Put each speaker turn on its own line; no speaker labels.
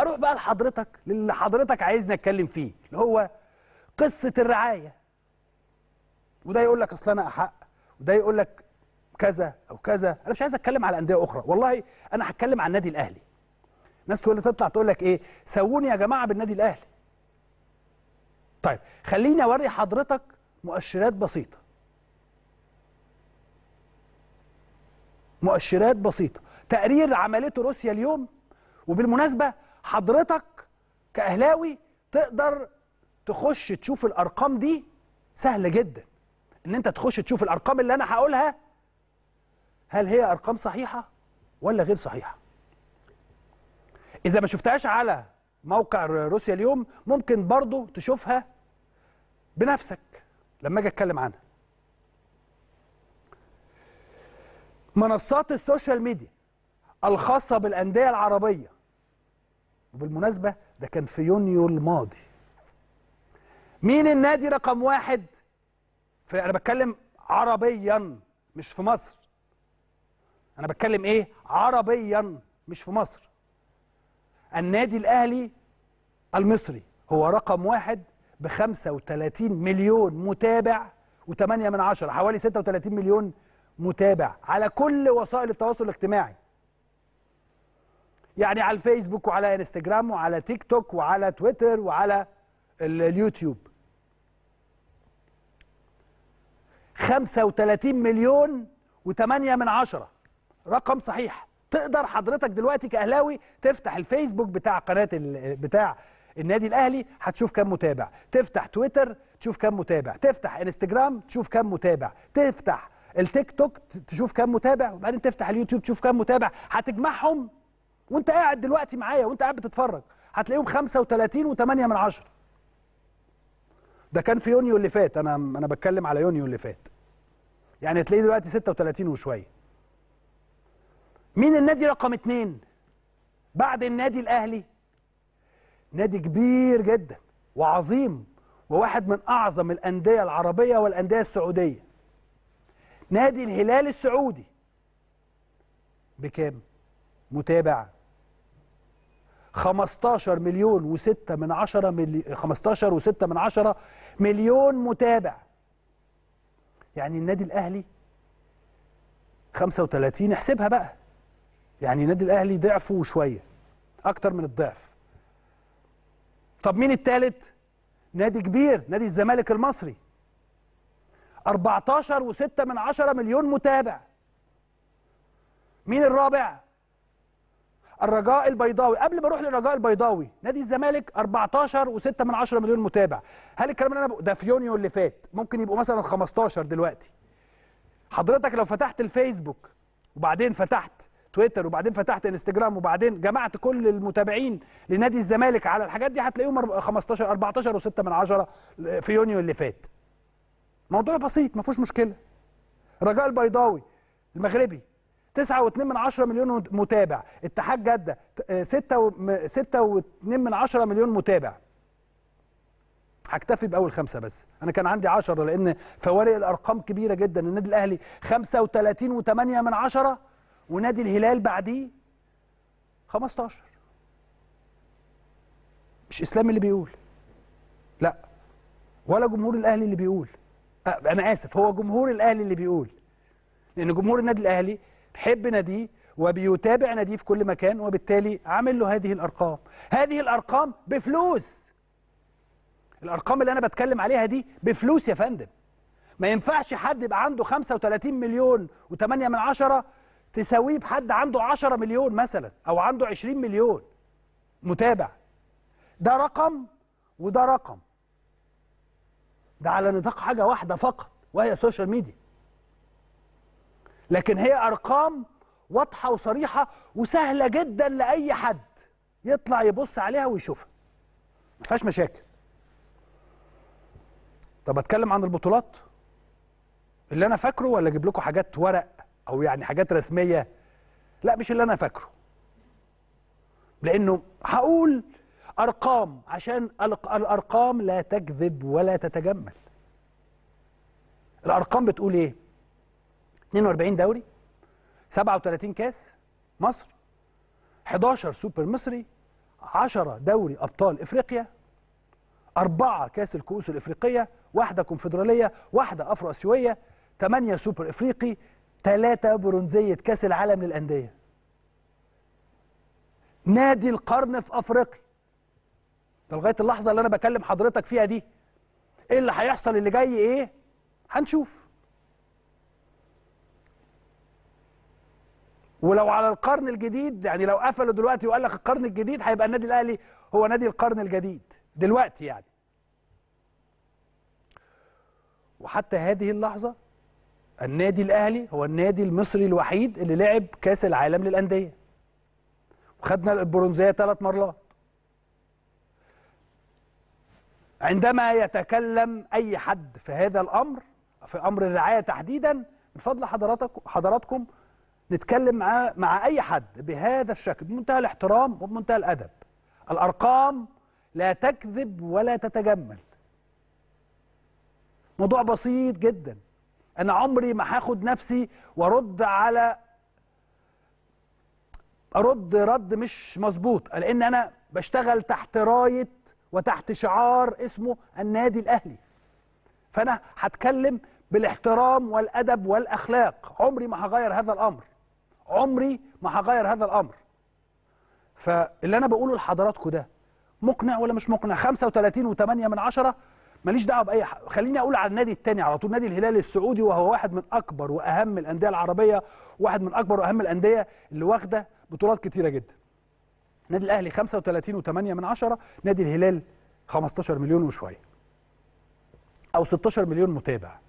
اروح بقى لحضرتك للي حضرتك عايزني اتكلم فيه اللي هو قصه الرعايه وده يقول لك اصل انا احق وده يقول لك كذا او كذا انا مش عايز اتكلم على انديه اخرى والله انا هتكلم عن النادي الاهلي ناس تقول تطلع تقول لك ايه سووني يا جماعه بالنادي الاهلي طيب خليني اوري حضرتك مؤشرات بسيطه مؤشرات بسيطه تقرير عملته روسيا اليوم وبالمناسبه حضرتك كاهلاوي تقدر تخش تشوف الارقام دي سهلة جدا ان انت تخش تشوف الارقام اللي انا هقولها هل هي ارقام صحيحه ولا غير صحيحه اذا ما شفتهاش على موقع روسيا اليوم ممكن برضو تشوفها بنفسك لما اجي اتكلم عنها منصات السوشيال ميديا الخاصه بالانديه العربيه وبالمناسبة ده كان في يونيو الماضي مين النادي رقم واحد في أنا بتكلم عربيا مش في مصر أنا بتكلم إيه عربيا مش في مصر النادي الأهلي المصري هو رقم واحد ب 35 مليون متابع و8 من عشرة حوالي 36 مليون متابع على كل وسائل التواصل الاجتماعي يعني على الفيسبوك وعلى انستجرام وعلى تيك توك وعلى تويتر وعلى اليوتيوب 35 مليون و8 من عشرة رقم صحيح تقدر حضرتك دلوقتي كأهلاوي تفتح الفيسبوك بتاع قناة بتاع النادي الأهلي هتشوف كام متابع تفتح تويتر تشوف كام متابع تفتح انستجرام تشوف كام متابع تفتح التيك توك تشوف كام متابع وبعدين تفتح اليوتيوب تشوف كام متابع هتجمعهم وانت قاعد دلوقتي معايا وانت قاعد بتتفرج هتلاقيهم 35 و8 من 10 ده كان في يونيو اللي فات انا انا بتكلم على يونيو اللي فات يعني هتلاقيه دلوقتي 36 وشويه مين النادي رقم اثنين بعد النادي الاهلي نادي كبير جدا وعظيم وواحد من اعظم الانديه العربيه والانديه السعوديه نادي الهلال السعودي بكام متابع 15 مليون و6 من 10 ملي 15 و6 من 10 مليون متابع يعني النادي الاهلي 35 احسبها بقى يعني النادي الاهلي ضعفه شويه اكتر من الضعف طب مين الثالث نادي كبير نادي الزمالك المصري 14 و6 من 10 مليون متابع مين الرابع الرجاء البيضاوي قبل ما اروح للرجاء البيضاوي نادي الزمالك 14 و6 من 10 مليون متابع هل الكلام اللي انا ده في يونيو اللي فات ممكن يبقوا مثلا 15 دلوقتي حضرتك لو فتحت الفيسبوك وبعدين فتحت تويتر وبعدين فتحت انستجرام وبعدين جمعت كل المتابعين لنادي الزمالك على الحاجات دي هتلاقيهم 15 14 و6 من 10 في يونيو اللي فات موضوع بسيط ما فيهوش مشكله رجاء البيضاوي المغربي 9.2 من عشرة مليون متابع اتحاد جده 6 6.2 آه، من عشرة مليون متابع هكتفي باول خمسه بس انا كان عندي 10 لان فوارق الارقام كبيره جدا النادي الاهلي 35 و8 من عشرة ونادي الهلال بعديه 15 مش اسلام اللي بيقول لا ولا جمهور الاهلي اللي بيقول انا اسف هو جمهور الاهلي اللي بيقول لان جمهور النادي الاهلي بيحب ناديه وبيتابع ناديه في كل مكان وبالتالي عامل له هذه الارقام هذه الارقام بفلوس الارقام اللي انا بتكلم عليها دي بفلوس يا فندم ما ينفعش حد يبقى عنده 35 مليون و8 من عشرة تساويه بحد عنده 10 مليون مثلا او عنده 20 مليون متابع ده رقم وده رقم ده على نطاق حاجه واحده فقط وهي السوشيال ميديا لكن هي ارقام واضحه وصريحه وسهله جدا لاي حد يطلع يبص عليها ويشوفها ما فيهاش مشاكل طب اتكلم عن البطولات اللي انا فاكره ولا اجيب لكم حاجات ورق او يعني حاجات رسميه لا مش اللي انا فاكره لانه هقول ارقام عشان الارقام لا تكذب ولا تتجمل الارقام بتقول ايه 42 دوري 37 كاس مصر 11 سوبر مصري 10 دوري ابطال افريقيا 4 كاس الكؤوس الإفريقية واحدة كونفدرالية واحدة أفرو آسيوية 8 سوبر إفريقي 3 برونزية كاس العالم للأندية نادي القرن في أفريقيا ده لغاية اللحظة اللي أنا بكلم حضرتك فيها دي إيه اللي هيحصل اللي جاي إيه هنشوف ولو على القرن الجديد يعني لو قفلوا دلوقتي وقال لك القرن الجديد هيبقى النادي الاهلي هو نادي القرن الجديد دلوقتي يعني وحتى هذه اللحظه النادي الاهلي هو النادي المصري الوحيد اللي لعب كاس العالم للانديه وخدنا البرونزيه ثلاث مرات عندما يتكلم اي حد في هذا الامر في امر الرعايه تحديدا من فضل حضراتكم حضراتكم نتكلم معاه مع اي حد بهذا الشكل بمنتهى الاحترام وبمنتهى الادب الارقام لا تكذب ولا تتجمل موضوع بسيط جدا انا عمري ما هاخد نفسي وارد على ارد رد مش مظبوط لان انا بشتغل تحت رايه وتحت شعار اسمه النادي الاهلي فانا هتكلم بالاحترام والادب والاخلاق عمري ما هغير هذا الامر عمري ما هغير هذا الامر فاللي انا بقوله لحضراتكم ده مقنع ولا مش مقنع 35 و8 من عشرة ماليش دعوه باي حق. خليني اقول على النادي الثاني على طول نادي الهلال السعودي وهو واحد من اكبر واهم الانديه العربيه واحد من اكبر واهم الانديه اللي واخده بطولات كتيره جدا النادي الاهلي 35 و8 من عشرة نادي الهلال 15 مليون وشويه او 16 مليون متابع